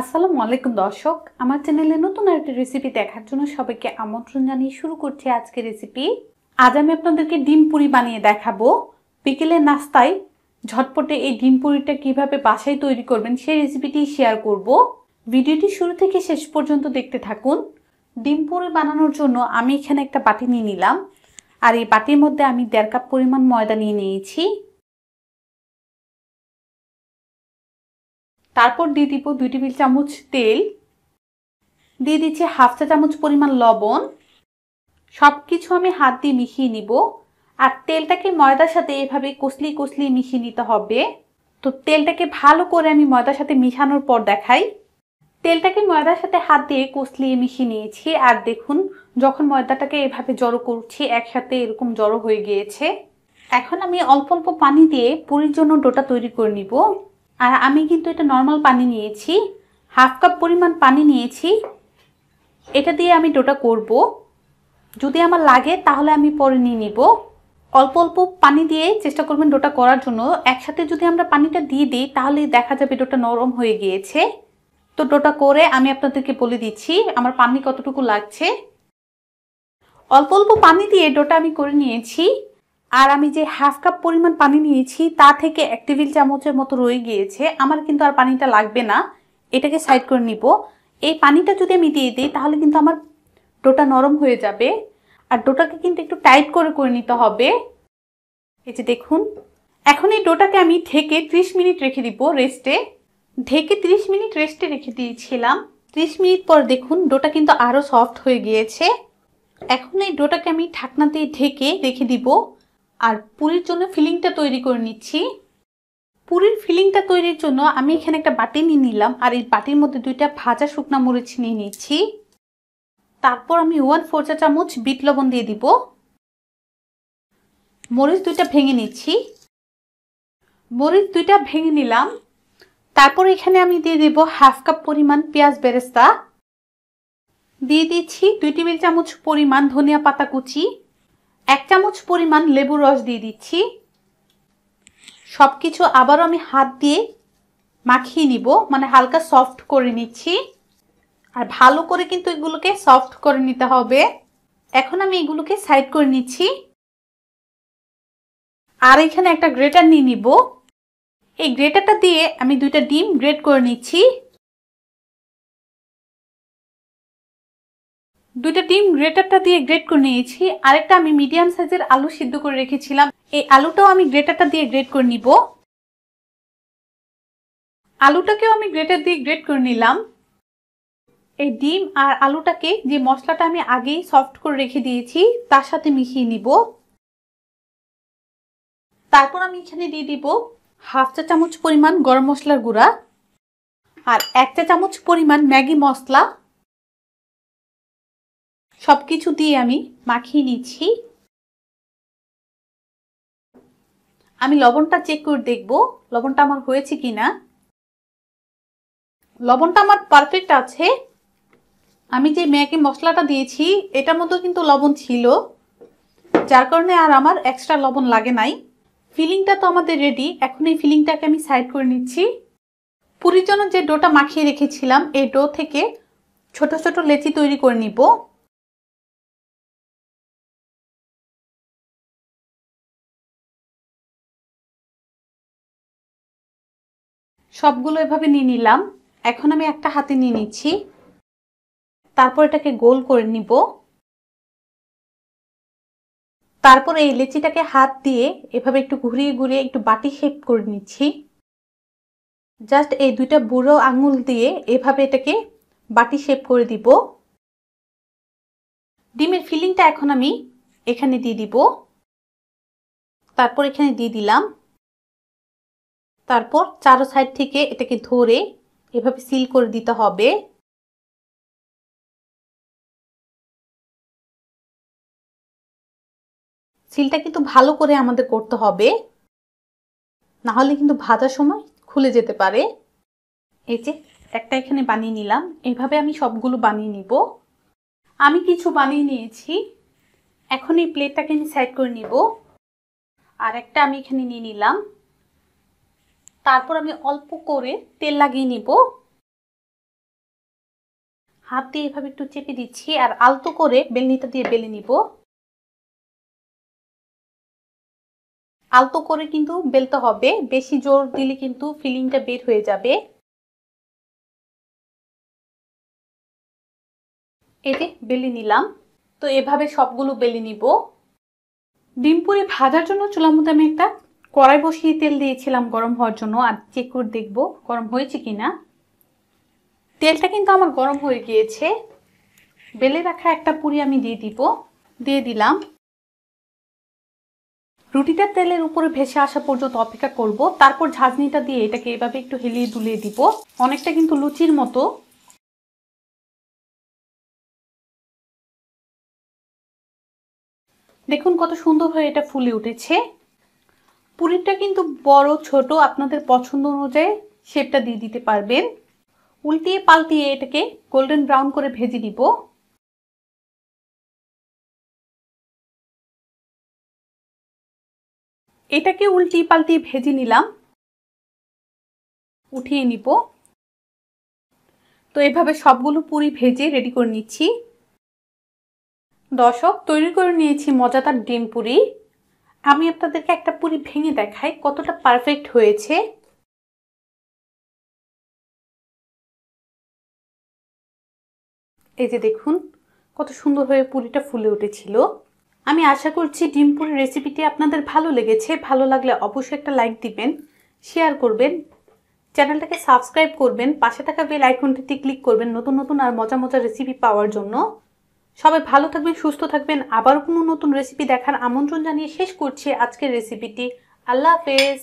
আসসালামু আলাইকুম দর্শক আমার চ্যানেলে নতুন আরেকটি রেসিপি দেখার জন্য সবাইকে আমন্ত্রণ জানিয়ে শুরু করছি আজকে রেসিপি আজ আমি আপনাদেরকে ডিম পুরি বানিয়ে দেখাবো বিকেলে নাস্তায় ঝটপটে এই ডিম পুরিটা কীভাবে বাসায় তৈরি করবেন সেই রেসিপিটি শেয়ার করব ভিডিওটি শুরু থেকে শেষ পর্যন্ত দেখতে থাকুন ডিম পুরি বানানোর জন্য আমি এখানে একটা বাটি নিয়ে নিলাম আর এই বাটির মধ্যে আমি দেড় কাপ পরিমাণ ময়দা নিয়ে নিয়েছি তারপর দিয়ে দিব দুই টেবিল চামচ তেল দিয়ে দিচ্ছি হাফ চা চামচ পরিমাণ লবণ সব কিছু আমি হাত দিয়ে মিশিয়ে নিব আর তেলটাকে ময়দার সাথে এভাবে কসলি কসলি মিশিয়ে নিতে হবে তো তেলটাকে ভালো করে আমি ময়দার সাথে মিশানোর পর দেখাই তেলটাকে ময়দার সাথে হাত দিয়ে কসলিয়ে মিশিয়ে নিয়েছি আর দেখুন যখন ময়দাটাকে এভাবে জড়ো করছি একসাথে এরকম জড়ো হয়ে গিয়েছে এখন আমি অল্প অল্প পানি দিয়ে পুরীর জন্য ডোটা তৈরি করে নিব আর আমি কিন্তু এটা নর্মাল পানি নিয়েছি হাফ কাপ পরিমাণ পানি নিয়েছি এটা দিয়ে আমি ডোটা করব যদি আমার লাগে তাহলে আমি পরে নিয়ে নিব অল্প অল্প পানি দিয়ে চেষ্টা করবেন ডোটা করার জন্য একসাথে যদি আমরা পানিটা দিয়ে দিই তাহলে দেখা যাবে ডোটা নরম হয়ে গিয়েছে তো ডোটা করে আমি আপনাদেরকে বলে দিচ্ছি আমার পানি কতটুকু লাগছে অল্প অল্প পানি দিয়ে ডোটা আমি করে নিয়েছি আর আমি যে হাফ কাপ পরিমাণ পানি নিয়েছি তা থেকে এক টেবিল চামচের মতো রয়ে গিয়েছে আমার কিন্তু আর পানিটা লাগবে না এটাকে সাইড করে নিব এই পানিটা যদি আমি দিয়ে দিই তাহলে কিন্তু আমার ডোটা নরম হয়ে যাবে আর ডোটাকে কিন্তু একটু টাইট করে করে নিতে হবে এই যে দেখুন এখন এই ডোটাকে আমি ঢেকে 30 মিনিট রেখে দিব রেস্টে ঢেকে 30 মিনিট রেস্টে রেখে দিয়েছিলাম 30 মিনিট পর দেখুন ডোটা কিন্তু আরও সফট হয়ে গিয়েছে এখন এই ডোটাকে আমি ঢাকনাতে ঢেকে রেখে দিব আর পুরীর জন্য ফিলিংটা তৈরি করে নিচ্ছি পুরীর ফিলিংটা তৈরির জন্য আমি এখানে একটা বাটি নিয়ে নিলাম আর এই বাটির মধ্যে দুইটা ভাজা শুকনা মরিচ নিয়ে নিচ্ছি তারপর আমি ওয়ান ফোর চা চামচ বিট লবণ দিয়ে দিব মরিচ দুইটা ভেঙে নিচ্ছি মরিচ দুইটা ভেঙে নিলাম তারপর এখানে আমি দিয়ে দিব হাফ কাপ পরিমাণ পেঁয়াজ বেরেস্তা দিয়ে দিচ্ছি দুই টেবিল চামচ পরিমাণ ধনিয়া পাতা কুচি এক চামচ পরিমাণ লেবুর রস দিয়ে দিচ্ছি সব কিছু আবারও আমি হাত দিয়ে মাখিয়ে নিব মানে হালকা সফট করে নিচ্ছি আর ভালো করে কিন্তু এগুলোকে সফট করে নিতে হবে এখন আমি এগুলোকে সাইড করে নিচ্ছি আর এখানে একটা গ্রেটার নিয়ে নিব এই গ্রেটারটা দিয়ে আমি দুইটা ডিম গ্রেট করে নিচ্ছি দুইটা ডিম গ্রেটারটা দিয়ে গ্রেট করে নিয়েছি আরেকটা আমি মিডিয়াম সাইজের আলু সিদ্ধ করে রেখেছিলাম এই আলুটাও আমি গ্রেটারটা দিয়ে গ্রেট করে নিব আলুটাকেও আমি গ্রেটার দিয়ে গ্রেট করে নিলাম এই ডিম আর আলুটাকে যে মশলাটা আমি আগেই সফট করে রেখে দিয়েছি তার সাথে মিশিয়ে নিব তারপর আমি এখানে দিয়ে দিব হাফ চা চামচ পরিমাণ গরম মশলার গুঁড়া আর এক চা চামচ পরিমাণ ম্যাগি মশলা সব কিছু দিয়ে আমি মাখিয়ে নিচ্ছি আমি লবণটা চেক করে দেখব লবণটা আমার হয়েছে কি না লবণটা আমার পারফেক্ট আছে আমি যে ম্যাগি মশলাটা দিয়েছি এটার মধ্যে কিন্তু লবণ ছিল যার কারণে আর আমার এক্সট্রা লবণ লাগে নাই ফিলিংটা তো আমাদের রেডি এখন এই ফিলিংটাকে আমি সাইড করে নিচ্ছি পুরীর জন্য যে ডোটা মাখিয়ে রেখেছিলাম এই ডো থেকে ছোট ছোট লেচি তৈরি করে নিব সবগুলো এভাবে নিয়ে নিলাম এখন আমি একটা হাতে নিয়ে নিচ্ছি তারপর এটাকে গোল করে নিব তারপর এই লেচিটাকে হাত দিয়ে এভাবে একটু ঘুরিয়ে ঘুরিয়ে একটু বাটি শেপ করে নিচ্ছি জাস্ট এই দুইটা বুড়ো আঙুল দিয়ে এভাবে এটাকে বাটি শেপ করে দিব ডিমের ফিলিংটা এখন আমি এখানে দিয়ে দিব তারপর এখানে দিয়ে দিলাম তারপর চারো সাইড থেকে এটাকে ধরে এভাবে সিল করে দিতে হবে সিলটা কিন্তু ভালো করে আমাদের করতে হবে না হলে কিন্তু ভাজার সময় খুলে যেতে পারে এই যে একটা এখানে বানিয়ে নিলাম এভাবে আমি সবগুলো বানিয়ে নিব আমি কিছু বানিয়ে নিয়েছি এখন এই প্লেটটাকে আমি সাইড করে নিব আর একটা আমি এখানে নিয়ে নিলাম তারপর আমি অল্প করে তেল লাগিয়ে নিব হাত দিয়ে এভাবে একটু চেপে দিচ্ছি আর আলতো করে বেলনিটা দিয়ে বেলে নিব আলতো করে কিন্তু বেলতে হবে বেশি জোর দিলে কিন্তু ফিলিংটা বের হয়ে যাবে এতে বেলে নিলাম তো এভাবে সবগুলো বেলে নিব ডিম ভাজার জন্য চুলার মধ্যে আমি একটা কড়াই বসিয়ে তেল দিয়েছিলাম গরম হওয়ার জন্য আর চেক করে দেখব গরম হয়েছে কি না তেলটা কিন্তু আমার গরম হয়ে গিয়েছে বেলে রাখা একটা পুরি আমি দিয়ে দিব দিয়ে দিলাম রুটিটা তেলের উপরে ভেসে আসা পর্যন্ত অপেক্ষা করব তারপর ঝাঁঝনিটা দিয়ে এটাকে এভাবে একটু হেলিয়ে দুলিয়ে দিব অনেকটা কিন্তু লুচির মতো দেখুন কত সুন্দর হয়ে এটা ফুলে উঠেছে পুরিটা কিন্তু বড় ছোট আপনাদের পছন্দ অনুযায়ী শেপটা দিয়ে দিতে পারবেন উল্টিয়ে পাল্টিয়ে এটাকে গোল্ডেন ব্রাউন করে ভেজে দিব এটাকে উল্টিয়ে পাল্টিয়ে ভেজে নিলাম উঠিয়ে নিব তো এভাবে সবগুলো পুরি ভেজে রেডি করে নিচ্ছি দর্শক তৈরি করে নিয়েছি মজাদার ডিম পুরি আমি আপনাদেরকে একটা পুরি ভেঙে দেখাই কতটা পারফেক্ট হয়েছে এই যে দেখুন কত সুন্দর হয়ে পুরিটা ফুলে উঠেছিল আমি আশা করছি ডিম পুরির রেসিপিটি আপনাদের ভালো লেগেছে ভালো লাগলে অবশ্যই একটা লাইক দিবেন শেয়ার করবেন চ্যানেলটাকে সাবস্ক্রাইব করবেন পাশে থাকা বেল আইকনটিতে ক্লিক করবেন নতুন নতুন আর মজা মজা রেসিপি পাওয়ার জন্য সবাই ভালো থাকবেন সুস্থ থাকবেন আবার কোনো নতুন রেসিপি দেখার আমন্ত্রণ জানিয়ে শেষ করছি আজকের রেসিপিটি আল্লাহ হাফেজ